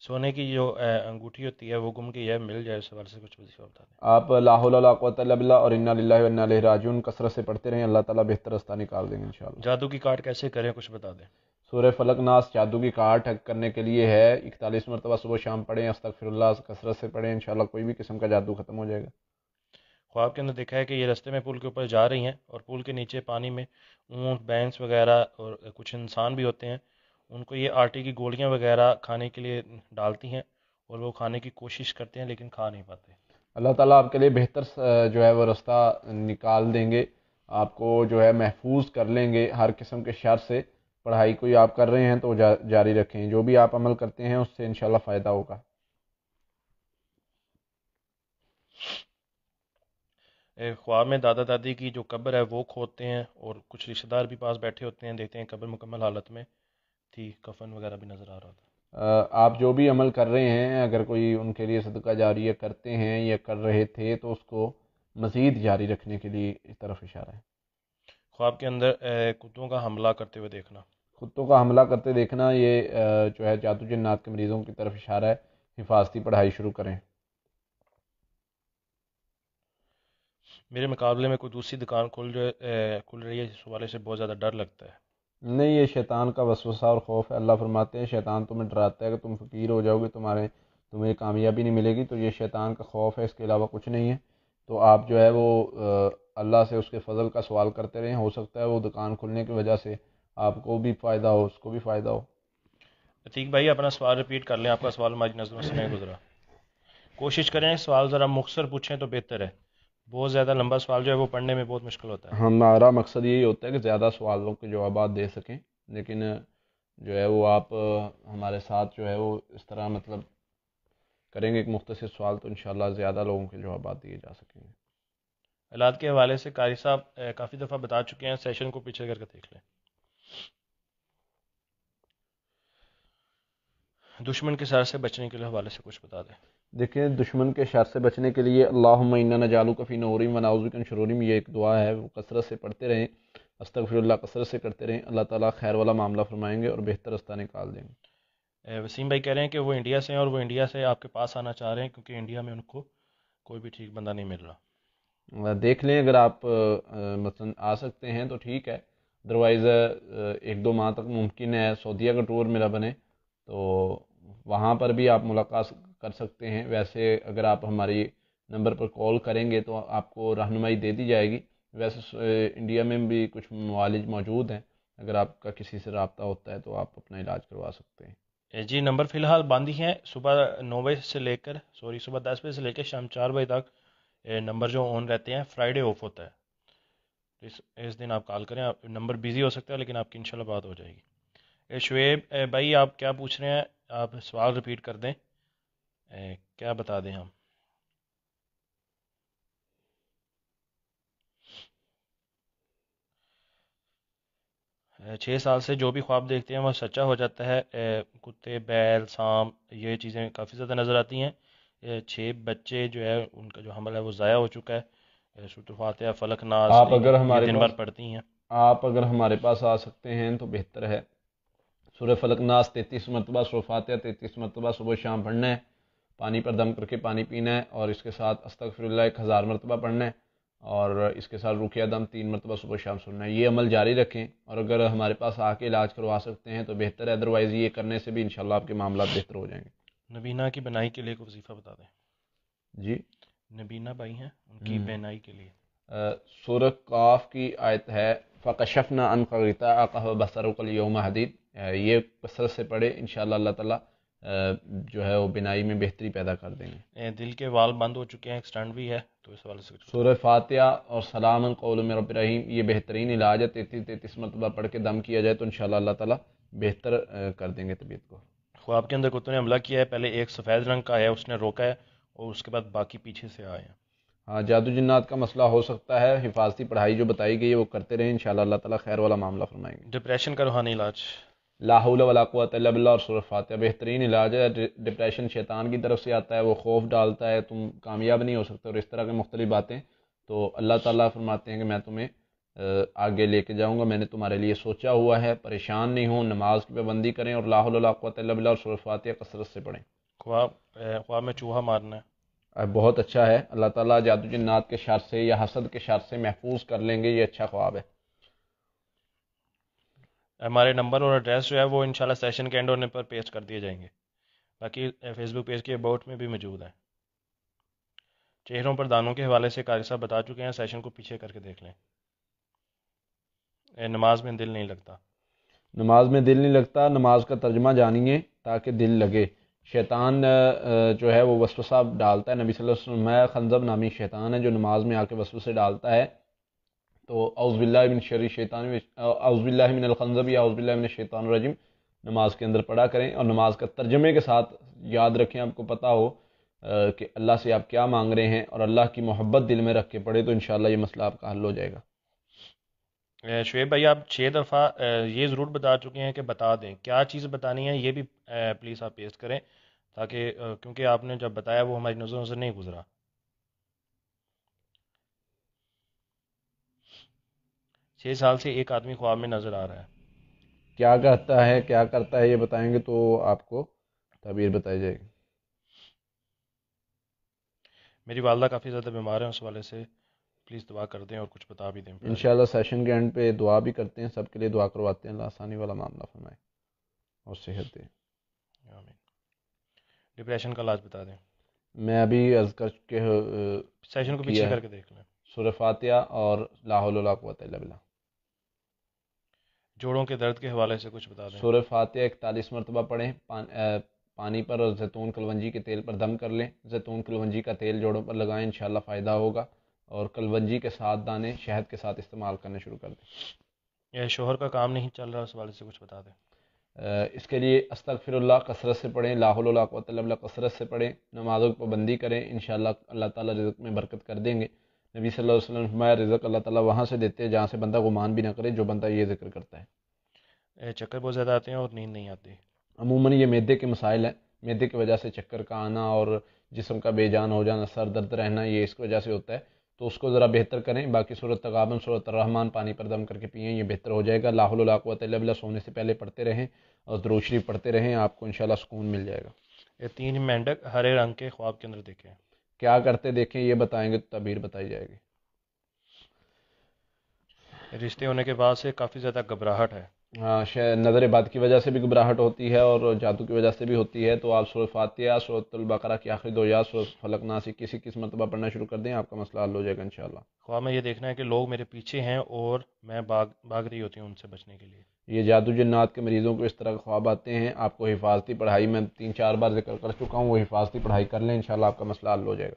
सोने की जो अंगूठी होती है वो गुम की है मिल जाए सवाल से कुछ वजीफा बता दें आप लाहौल और इन्ना राजून कसरत से पढ़ते रहें अल्लाह ताला बेहतर रास्ता निकाल देंगे इन जादू की काट कैसे करें कुछ बता दें सूर फलक नास जादू की काट करने के लिए है इकतालीस मरतबा सुबह शाम पढ़ें अस्तक फिर कसरत से पढ़ें इन कोई भी किस्म का जादू ख़त्म हो जाएगा ख्वाब के अंदर देखा है कि ये रास्ते में पुल के ऊपर जा रही हैं और पुल के नीचे पानी में ऊँट बैंस वगैरह और कुछ इंसान भी होते हैं उनको ये आटे की गोलियाँ वगैरह खाने के लिए डालती हैं और वो खाने की कोशिश करते हैं लेकिन खा नहीं पाते अल्लाह ताला आपके लिए बेहतर जो है वो रास्ता निकाल देंगे आपको जो है महफूज कर लेंगे हर किस्म के शर से पढ़ाई कोई आप कर रहे हैं तो जा, जारी रखें जो भी आप अमल करते हैं उससे इन फ़ायदा होगा ख्वाब में दादा दादी की जो कब्र है वो खोदते हैं और कुछ रिश्तेदार भी पास बैठे होते हैं देखते हैं कब्र मुकम्मल हालत में थी कफन वगैरह भी नज़र आ रहा था आप जो भी अमल कर रहे हैं अगर कोई उनके लिए सदका जारी करते हैं या कर रहे थे तो उसको मज़ीद जारी रखने के लिए इस तरफ इशारा है ख्वाब के अंदर कुत्तों का हमला करते हुए देखना कुत्तों का हमला करते देखना ये जो है जादू जन्नात के मरीज़ों की तरफ इशारा है हिफाजती पढ़ाई शुरू करें मेरे मुकाबले में कोई दूसरी दुकान खुल खुल रही है इस हवाले से बहुत ज़्यादा डर लगता है नहीं ये शैतान का वसवसा और खौफ है अल्लाह फरमाते हैं शैतान तुम्हें डराता है कि तुम फ़कीर हो जाओगे तुम्हारे तुम्हें कामयाबी नहीं मिलेगी तो ये शैतान का खौफ है इसके अलावा कुछ नहीं है तो आप जो है वो अल्लाह से उसके फजल का सवाल करते रहें हो सकता है वो दुकान खुलने की वजह से आपको भी फ़ायदा हो उसको भी फ़ायदा हो अतीक भाई अपना सवाल रिपीट कर लें आपका सवाल हमारी नज़रों से नहीं गुजरा कोशिश करें सवाल ज़रा मुख्तर पूछें तो बेहतर है बहुत ज़्यादा लंबा सवाल जो है वो पढ़ने में बहुत मुश्किल होता है हमारा मकसद यही होता है कि ज़्यादा सवालों के जवाब दे सकें लेकिन जो है वो आप हमारे साथ जो है वो इस तरह मतलब करेंगे एक मुख्तर सवाल तो इन ज़्यादा लोगों के जवाब दिए जा सकेंगे हालात के हवाले से कारी साहब काफ़ी दफ़ा बता चुके हैं सेशन को पीछे करके देख लें दुश्मन के सर से बचने के लिए हवाले से कुछ बता दें देखें दुश्मन के शर से बचने के लिए अल्लाहमन्ना जालू कफ़ी नौरीम वनाउज़िकन शरूरीम ये एक दुआ है वो कसरत से पढ़ते रहें अस्तफ़िल्ला कसरत से करते रहें अल्लाह ताला खैर वाला मामला फरमाएंगे और बेहतर रास्ता निकाल देंगे वसीम भाई कह रहे हैं कि वो इंडिया से हैं और वो इंडिया से आपके पास आना चाह रहे हैं क्योंकि इंडिया में उनको कोई भी ठीक बंदा नहीं मिल रहा देख लें अगर आप मतलब आ सकते हैं तो ठीक है अदरवाइज़ एक दो माह तक मुमकिन है सऊदीया का टूर मेरा बने तो वहाँ पर भी आप मुलाकात कर सकते हैं वैसे अगर आप हमारी नंबर पर कॉल करेंगे तो आपको रहनुमाई दे दी जाएगी वैसे इंडिया में भी कुछ मालिज मौजूद हैं अगर आपका किसी से रबता होता है तो आप अपना इलाज करवा सकते हैं जी नंबर फ़िलहाल बंद ही हैं सुबह नौ बजे से लेकर सॉरी सुबह दस बजे से लेकर शाम चार बजे तक नंबर जो ऑन रहते हैं फ्राइडे ऑफ होता है तो इस इस दिन आप कॉल करें आप नंबर बिज़ी हो सकता है लेकिन आपकी इंशाल्लाह बात हो जाएगी शुएब भाई आप क्या पूछ रहे हैं आप सवाल रिपीट कर दें ए, क्या बता दें हम छः साल से जो भी ख्वाब देखते हैं वह सच्चा हो जाता है कुत्ते बैल सांप ये चीज़ें काफ़ी ज़्यादा नज़र आती हैं छः बच्चे जो है उनका जो हमल है वो ज़ाया हो चुका है फलक फलकनाज आप अगर हमारे दिन भर पढ़ती हैं आप अगर हमारे पास आ सकते हैं तो बेहतर है सूर्य फलकनाज तैतीस मरतबा सुरफात तैतीस मरतबा सुबह शाम पढ़ना है पानी पर दम करके पानी पीना है और इसके साथ अस्तफ़िल्ला एक हज़ार मरतबा पढ़ना है और इसके साथ रुकिया दम तीन मरतबा सुबह शाम सुनना है ये अमल जारी रखें और अगर हमारे पास आके इलाज करवा सकते हैं तो बेहतर है अदरवाइज़ ये करने से भी इन आपके मामला बेहतर हो जाएंगे नबीना की बनाई के लिए एक वजीफ़ा बता दें जी नबीना भाई हैं उनकी हम्म। बनाई के लिए सूरत काफ की आयत है फ़कशफ़ना अनकता बसरकल योम हदीद ये कसरत से पढ़े इन अल्लाह तला जो है वो बिनाई में बेहतरी पैदा कर देंगे दिल के वाल बंद हो चुके हैं एक्सटेंड भी है तो इस वाले से सूर फातिया और सलाम कौल रबरहीम ये बेहतरीन इलाज है तैतीस तैतीस मरतबा पढ़ के दम किया जाए तो इन अल्लाह ताला बेहतर कर देंगे तबीयत को ख्वाब के अंदर कुत्तों ने हमला किया है पहले एक सफ़ेद रंग का आया उसने रोका है और उसके बाद बाकी पीछे से आए हैं हाँ जादू जन्नात का मसला हो सकता है हिफाजती पढ़ाई जो बताई गई है वो करते रहें इन अल्लाह तैर खैर वाला मामला फरमाएंगे डिप्रेशन का रूहानी इलाज लाहौल वलाकुआतल्ला और सुरफ़ात बेहतरीन इलाज है डिप्रेशन शैतान की तरफ से आता है वो खौफ डालता है तुम कामयाब नहीं हो सकते और इस तरह की मुख्तलि बातें तो अल्लाह ताला फरमाते हैं कि मैं तुम्हें आगे लेके जाऊंगा मैंने तुम्हारे लिए सोचा हुआ है परेशान नहीं हूँ नमाज की पाबंदी करें और लाहौलातल्ला और सुरफ़ात कसरत से पढ़ें ख्वाब ख्वाब में चूहा मारना है बहुत अच्छा है अल्लाह ताला जादू जन्नात के शर से या हसद के शर से महफूज कर लेंगे ये अच्छा ख्वाब है हमारे नंबर और एड्रेस जो है वो इंशाल्लाह सेशन के एंड होने पर पेस्ट कर दिए जाएंगे बाकी फेसबुक पेज के अबाउट में भी मौजूद है चेहरों पर दानों के हवाले से कार्य साहब बता चुके हैं सेशन को पीछे करके देख लें नमाज में दिल नहीं लगता नमाज में दिल नहीं लगता नमाज का तर्जमा जानिए ताकि दिल लगे शैतान जो है वो वसवसा डालता है नबी सल्लल्लाहु अलैहि वसल्लम खंजब नामी शैतान है जो नमाज में आके वसवसे डालता है तो अउज़बिल्लिन शरी शैतान अउज़बिल्लिनखनजबी अउज़बिल्लिन शैतान रजीम नमाज के अंदर पढ़ा करें और नमाज का तर्जमे के साथ याद रखें आपको पता हो कि अल्लाह से आप क्या मांग रहे हैं और अल्लाह की मोहब्बत दिल में रख के पढ़े तो इन ये मसला आपका हल हो जाएगा शुेब भाई आप छः दफ़ा ये ज़रूर बता चुके हैं कि बता दें क्या चीज़ बतानी है ये भी प्लीज़ आप पेस्ट करें ताकि क्योंकि आपने जब बताया वो हमारी नज़रों से नहीं गुजरा छः साल से एक आदमी ख्वाब में नज़र आ रहा है क्या कहता है क्या करता है ये बताएंगे तो आपको तबीर बताई जाएगी मेरी वालदा काफ़ी ज़्यादा बीमार है उस वाले से प्लीज़ दुआ कर दें और कुछ बता भी दें इन सेशन के एंड पे दुआ भी करते हैं सबके लिए दुआ करवाते हैं आसानी वाला मामला फरमाए और सेहत दें डिप्रेशन का इलाज बता दें मैं अभी अजकर के सेशन को पीछे करके देख लें सुरफातिया और लाहौल लाकुत जोड़ों के दर्द के हवाले से कुछ बता दें सूर्य फातह इकतालीस मरतबा पढ़ें पान, पानी पर और जैतून कलवंजी के तेल पर दम कर लें जैतून कलवंजी का तेल जोड़ों पर लगाएं इंशाल्लाह फ़ायदा होगा और कलवंजी के साथ दाने शहद के साथ इस्तेमाल करना शुरू कर दें यह शोहर का काम नहीं चल रहा उस वाले से कुछ बता दें इसके लिए अस्तक फिर कसरत से पढ़ें लाहौल कसरत से पढ़ें नमाजों की पाबंदी करें इन अल्लाह ताला में बरकत कर देंगे नबी सल्लल्लाहु अलैहि वसल्लम फरमाया रिज़क अल्लाह ताला वहाँ से देते हैं जहाँ से बंदा गुमान भी ना करे जो बंदा ये जिक्र करता है चक्कर बहुत ज़्यादा आते हैं और नींद नहीं आती अमूमन ये मैदे के मसाइल हैं मैदे की वजह से चक्कर का आना और जिसम का बेजान हो जाना सर दर्द रहना ये इसकी वजह से होता है तो उसको ज़रा बेहतर करें बाकी सूरत तगाबन सूरत रहमान पानी पर दम करके पिए ये बेहतर हो जाएगा लाहुललाकवत सोने से पहले पढ़ते रहें और दरोशरी पढ़ते रहें आपको इन सुकून मिल जाएगा ये तीन मेंढक हरे रंग के ख्वाब के अंदर देखें क्या करते देखें ये बताएंगे तो तबीर बताई जाएगी रिश्ते होने के बाद से काफ़ी ज़्यादा घबराहट है हाँ शायद नज़र बाद की वजह से भी घबराहट होती है और जादू की वजह से भी होती है तो आप सूरत फातिया सूरतुलबकरा की आखिरी दो या ना फलकनासी किसी किस मरतबा पढ़ना शुरू कर दें आपका मसला हल हो जाएगा इन ख्वा में ये देखना है कि लोग मेरे पीछे हैं और मैं भाग भाग रही होती हूँ उनसे बचने के लिए ये जादू जन्नात के मरीज़ों को इस तरह के ख्वाब आते हैं आपको हिफाजती पढ़ाई मैं तीन चार बार जिक्र कर चुका हूँ वो हिफाजती पढ़ाई कर लें इन आपका मसला हल हो जाएगा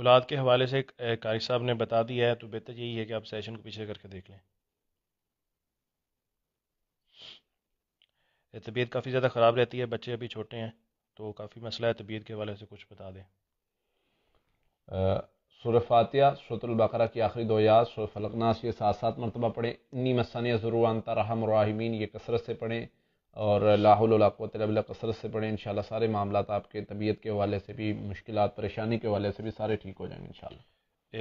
औलाद के हवाले से कारी साहब ने बता दिया है तो बेहतर यही है कि आप सेशन को पीछे करके देख लें तबीयत काफ़ी ज़्यादा ख़राब रहती है बच्चे अभी छोटे हैं तो काफ़ी मसला है तबीयत के हवाले से कुछ बता दें सुर फातिया शतुलबकरा की आखिरी दो याद सुर फलकनास ये सात सात मरतबा पढ़ें इन्नी मसानिया ज़रूर रहा रहम ये कसरत से पढ़ें और लाहौल कसरत से पढ़ें इन सारे मामला आपके तबीयत के हवाले से भी मुश्किल परेशानी के हवाले से भी सारे ठीक हो जाएंगे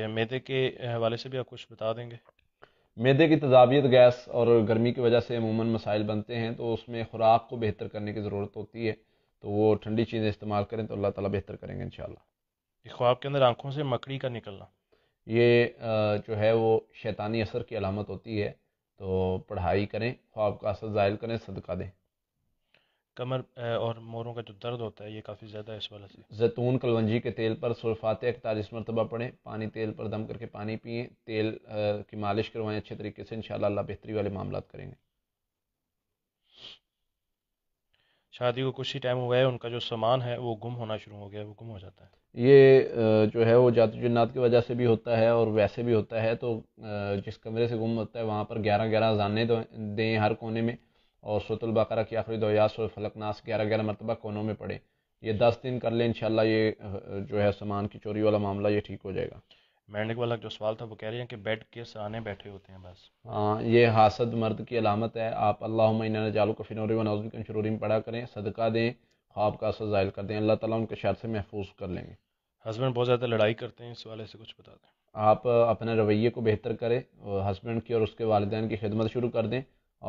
इन मैदे के हवाले से भी आप कुछ बता देंगे मैदे की तजावियत गैस और गर्मी की वजह से अमूमन मसाइल बनते हैं तो उसमें खुराक को बेहतर करने की ज़रूरत होती है तो वो ठंडी चीज़ें इस्तेमाल करें तो अल्लाह ताला बेहतर करेंगे इन ख्वाब के अंदर आँखों से मकड़ी का निकलना ये जो है वो शैतानी असर की अलामत होती है तो पढ़ाई करें ख्वाब का असर ज़ायल करें सदका दें कमर और मोरों का जो दर्द होता है ये काफ़ी ज़्यादा है इस वाले से जैतून कलवंजी के तेल पर सुरफाते इकतालीस मरतबा पड़ें पानी तेल पर दम करके पानी पिए तेल की मालिश करवाएं अच्छे तरीके से इन बेहतरी वाले मामला करेंगे शादी को कुछ ही टाइम हो गया है उनका जो सामान है वो गुम होना शुरू हो गया है वो गुम हो जाता है ये जो है वो जाति जन्नात की वजह से भी होता है और वैसे भी होता है तो जिस कमरे से गुम होता है वहाँ पर ग्यारह ग्यारह जाने दें हर कोने में और सतुलबकर की आखिरी दो और फलकनास ग्यारह ग्यारह मरतबा कोनों में पड़े ये दस दिन कर लें इंशाल्लाह ये जो है सामान की चोरी वाला मामला ये ठीक हो जाएगा मेंढक वाला जो सवाल था वो कह रहे हैं कि बेड के सराने बैठे होते हैं बस हाँ ये हासद मर्द की अलामत है आप अल्लाह जालू को फिनौरी व नौजबिक शरूरी में पढ़ा करें सदका दें ख्वाब का असर ज़ायल कर दें अल्लाह ताला उनके शर से महफूज कर लेंगे हस्बैंड बहुत ज़्यादा लड़ाई करते हैं इस वाले से कुछ बता दें आप अपने रवैये को बेहतर करें हस्बैंड की और उसके वालदेन की खिदमत शुरू कर दें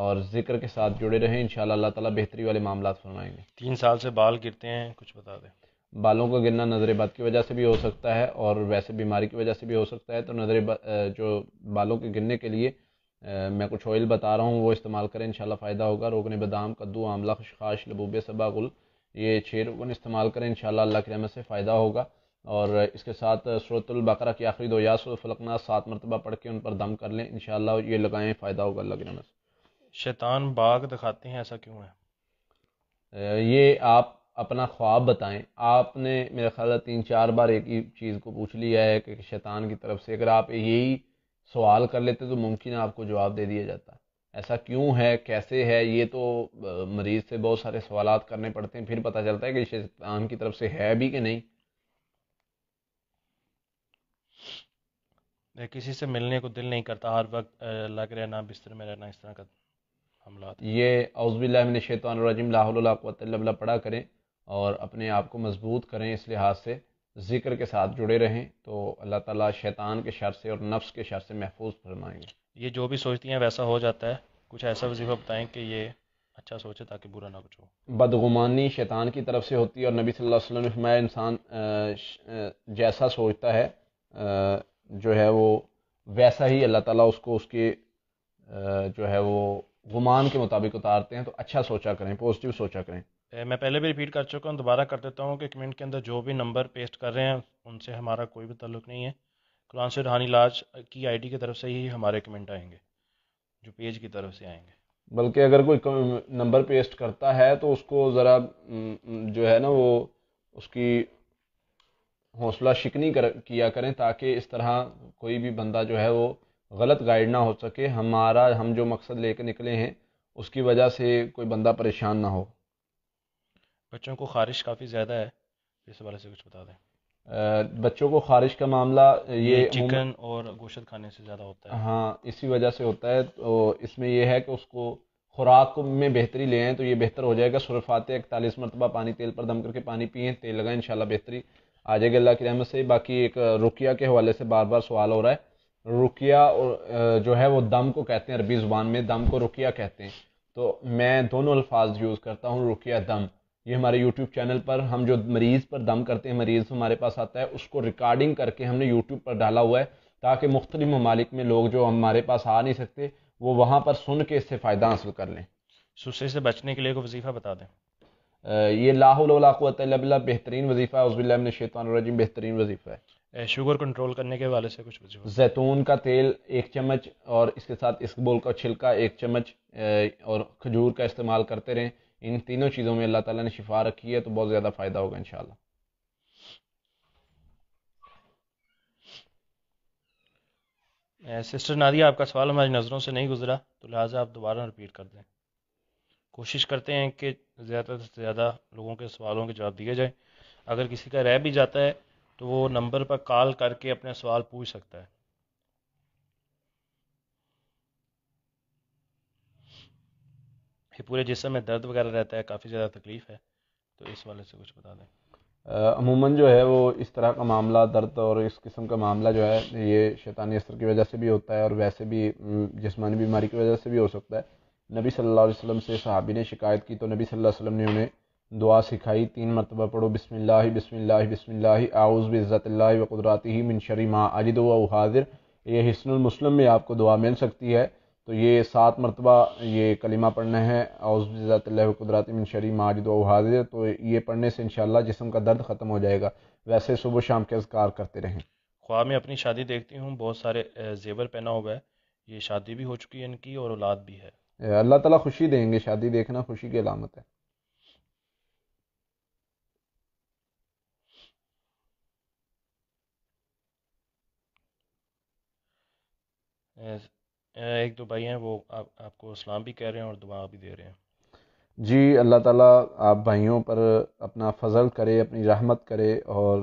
और जिक्र के साथ जुड़े रहें इन अल्लाह ताला बेहतरी वाले मामला फरमाएंगे तीन साल से बाल गिरते हैं कुछ बता दें बालों का गिरना नजरबाद की वजह से भी हो सकता है और वैसे बीमारी की वजह से भी हो सकता है तो नज़र जो बालों के गिरने के लिए मैं कुछ ऑयल बता रहा हूँ वो इस्तेमाल करें इंशाल्लाह फ़ायदा होगा रोगन बादाम कद्दू आमला खुशखाश सबा गुल ये छः रोगन इस्तेमाल करें शाला अल्लाह के रहमत से फ़ायदा होगा और इसके साथ सूरतुल्बकरा की आखिरी दो यासफ़लकना सात मरतबा पढ़ के उन पर दम कर लें इन ये लगाएँ फ़ायदा होगा अल्लाह की रहमत से शैतान बाग दिखाते हैं ऐसा क्यों है ये आप अपना ख्वाब बताएं आपने मेरा ख्याल तीन चार बार एक ही चीज़ को पूछ लिया है कि शैतान की तरफ से अगर आप यही सवाल कर लेते तो मुमकिन है आपको जवाब दे दिया जाता ऐसा क्यों है कैसे है ये तो मरीज से बहुत सारे सवाल करने पड़ते हैं फिर पता चलता है कि शैतान की तरफ से है भी कि नहीं किसी से मिलने को दिल नहीं करता हर वक्त लग रहना बिस्तर में रहना इस तरह का ये अउज़बिल्लाशैतरजीम पढ़ा करें और अपने आप को मजबूत करें इस लिहाज से जिक्र के साथ जुड़े रहें तो अल्लाह ताला शैतान के शर से और नफ्स के शर से महफूज फरमाएंगे ये जो भी सोचती हैं वैसा हो जाता है कुछ ऐसा वजीफा बताएं कि ये अच्छा सोचे ताकि बुरा ना कुछ हो बदगुमानी शैतान की तरफ से होती है और नबी सल्लल्लाहु अलैहि वसल्लम ने फरमाया इंसान जैसा सोचता है जो है वो वैसा ही अल्लाह ताला उसको उसके जो है वो गुमान के मुताबिक उतारते हैं तो अच्छा सोचा करें पॉजिटिव सोचा करें मैं पहले भी रिपीट कर चुका हूँ दोबारा कर देता हूँ कि कमेंट के अंदर जो भी नंबर पेस्ट कर रहे हैं उनसे हमारा कोई भी तल्लुक नहीं है कुरान से रहानी लाज की आईडी की तरफ से ही हमारे कमेंट आएंगे जो पेज की तरफ से आएंगे बल्कि अगर कोई नंबर पेस्ट करता है तो उसको ज़रा जो है ना वो उसकी हौसला शिकनी कर किया करें ताकि इस तरह कोई भी बंदा जो है वो गलत गाइड ना हो सके हमारा हम जो मकसद लेकर निकले हैं उसकी वजह से कोई बंदा परेशान ना हो बच्चों को खारिश काफ़ी ज़्यादा है इस हवाले से कुछ बता दें बच्चों को खारिश का मामला ये चिकन और गोश्त खाने से ज़्यादा होता है हाँ इसी वजह से होता है तो इसमें यह है कि उसको खुराक में बेहतरी ले आएँ तो ये बेहतर हो जाएगा सुरफाते इकतालीस मरतबा पानी तेल पर दम करके पानी पिए तेल लगाएं इन बेहतरी आ जाएगी अल्लाह की रहमत से बाकी एक रुकिया के हवाले से बार बार सवाल हो रहा है रुकिया और जो है वो दम को कहते हैं अरबी ज़ुबान में दम को रुकिया कहते हैं तो मैं दोनों अल्फाज यूज़ करता हूँ रुकिया दम ये हमारे यूट्यूब चैनल पर हम जो मरीज़ पर दम करते हैं मरीज़ हमारे पास आता है उसको रिकॉर्डिंग करके हमने यूट्यूब पर डाला हुआ है ताकि मुख्तलिफ ममालिक में लोग जो हमारे पास आ नहीं सकते वो वहाँ पर सुन के इससे फ़ायदा हासिल कर लें सुसे से बचने के लिए को वजीफ़ा बता दें ये लाहौल बेहतरीन वजीफ़ा है शैतान शेतान बेहतरीन वजीफ़ा है शुगर कंट्रोल करने के वाले से कुछ जैतून का तेल एक चम्मच और इसके साथ इसबोल का छिलका एक चम्मच और खजूर का इस्तेमाल करते रहें इन तीनों चीज़ों में अल्लाह ताला ने शिफा रखी है तो बहुत ज़्यादा फ़ायदा होगा इन सिस्टर नादिया आपका सवाल हमारी नज़रों से नहीं गुजरा तो लिहाजा आप दोबारा रिपीट कर दें कोशिश करते हैं कि ज़्यादा से ज़्यादा लोगों के सवालों के जवाब दिए जाएँ अगर किसी का रह भी जाता है तो वो नंबर पर कॉल करके अपने सवाल पूछ सकता है ये पूरे जिसम में दर्द वगैरह रहता है काफ़ी ज़्यादा तकलीफ़ है तो इस वाले से कुछ बता दें अमूमन जो है वो इस तरह का मामला दर्द और इस किस्म का मामला जो है ये शैतानी असर की वजह से भी होता है और वैसे भी जिसमानी बीमारी की वजह से भी हो सकता है नबी सल्लल्लाहु अलैहि वसल्लम से सहाबी ने शिकायत की तो नबी सल्लल्लाहु अलैहि वसल्लम ने उन्हें दुआ सिखाई तीन मरतबा पढ़ो बिसमिल्ला बिसमिल्ला बिसमिल्ला आउज़ बज़तल्ला वक़ुदराती मिन शरी माँ अजिद व हाजिर ये हसनमसलम में आपको दुआ मिल सकती है तो ये सात मरतबा ये कलिमा पढ़ना है औज़ातल्ला कुदरत मिन शरी व हाजिर तो ये पढ़ने से इनशाला जिसम का दर्द ख़त्म हो जाएगा वैसे सुबह शाम के अजकार करते रहें ख्वाब में अपनी शादी देखती हूँ बहुत सारे जेवर पहना हुआ है ये शादी भी हो चुकी है इनकी और औलाद भी है अल्लाह ताली खुशी देंगे शादी देखना खुशी की अलामत है एक दो भाई हैं वो आप, आपको सलाम भी कह रहे हैं और दुआ भी दे रहे हैं जी अल्लाह ताला आप भाइयों पर अपना फजल करे अपनी रहमत करे और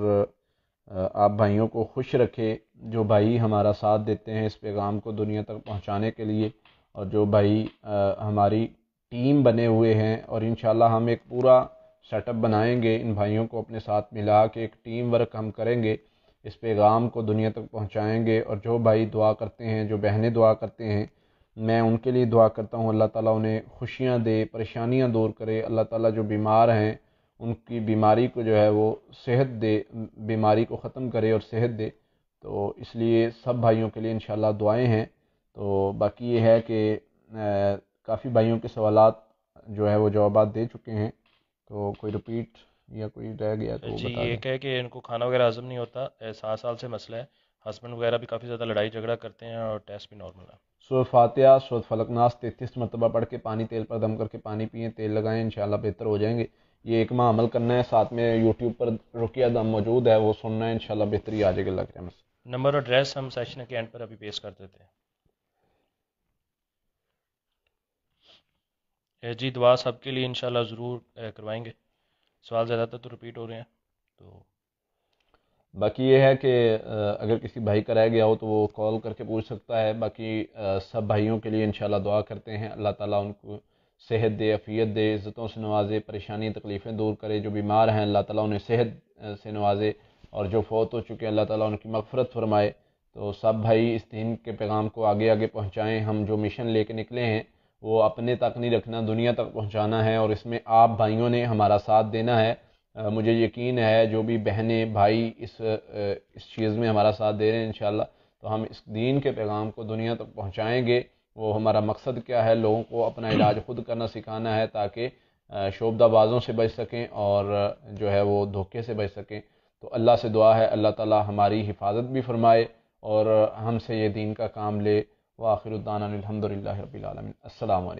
आप भाइयों को खुश रखे जो भाई हमारा साथ देते हैं इस पैगाम को दुनिया तक पहुंचाने के लिए और जो भाई हमारी टीम बने हुए हैं और इन हम एक पूरा सेटअप बनाएंगे इन भाइयों को अपने साथ मिला के एक टीम वर्क हम करेंगे इस पैगाम को दुनिया तक पहुँचाएँगे और जो भाई दुआ करते हैं जो बहनें दुआ करते हैं मैं उनके लिए दुआ करता हूँ अल्लाह ताला उन्हें खुशियाँ दे परेशानियाँ दूर करे अल्लाह ताला जो बीमार हैं उनकी बीमारी को जो है वो सेहत दे बीमारी को ख़त्म करे और सेहत दे तो इसलिए सब भाइयों के लिए इन दुआएँ हैं तो बाकी ये है कि काफ़ी भाइयों के सवाल जो है वो जवाब दे चुके हैं तो कोई रिपीट या कोई रह गया तो जी बता ये कहे कि इनको खाना वगैरह हजम नहीं होता सात साल से मसला है हस्बैंड वगैरह भी काफ़ी ज़्यादा लड़ाई झगड़ा करते हैं और टेस्ट भी नॉर्मल है सूर फातिया सूर फलकनास तैतीस मरतबा पढ़ के पानी तेल पर दम करके पानी पिए तेल लगाएं इंशाल्लाह बेहतर हो जाएंगे ये एक माह अमल करना है साथ में यूट्यूब पर रुकिया दम मौजूद है वो सुनना है इंशाल्लाह बेहतरी आ जाएगी लग रहा है नंबर और एड्रेस हम सेशन के एंड पर अभी पेश कर देते हैं जी दुआ सबके लिए इंशाल्लाह ज़रूर करवाएंगे सवाल ज़्यादातर तो रिपीट हो रहे हैं तो बाकी ये है कि अगर किसी भाई कराया गया हो तो वो कॉल करके पूछ सकता है बाकी सब भाइयों के लिए इंशाल्लाह दुआ करते हैं अल्लाह ताला उनको सेहत दे अफियत दे इज़्ज़तों से नवाजे परेशानी तकलीफ़ें दूर करे जो बीमार हैं अल्लाह ताला उन्हें सेहत से नवाजे और जो फौत हो चुके हैं अल्लाह ताला उनकी मफफरत फरमाए तो सब भाई इस दिन के पैगाम को आगे आगे पहुँचाएँ हम जो मिशन ले कर निकले हैं वो अपने तक नहीं रखना दुनिया तक पहुंचाना है और इसमें आप भाइयों ने हमारा साथ देना है आ, मुझे यकीन है जो भी बहनें भाई इस इस चीज़ में हमारा साथ दे रहे हैं इन तो हम इस दीन के पैगाम को दुनिया तक पहुँचाएँगे वो हमारा मकसद क्या है लोगों को अपना इलाज खुद करना सिखाना है ताकि शोबदाबाजों से बच सकें और जो है वो धोखे से बच सकें तो अल्लाह से दुआ है अल्लाह ताला हमारी हिफाजत भी फरमाए और हमसे ये दीन का काम ले वाखिरुद्दान अलहमदिल्ला रबीआलमिन अल्लाम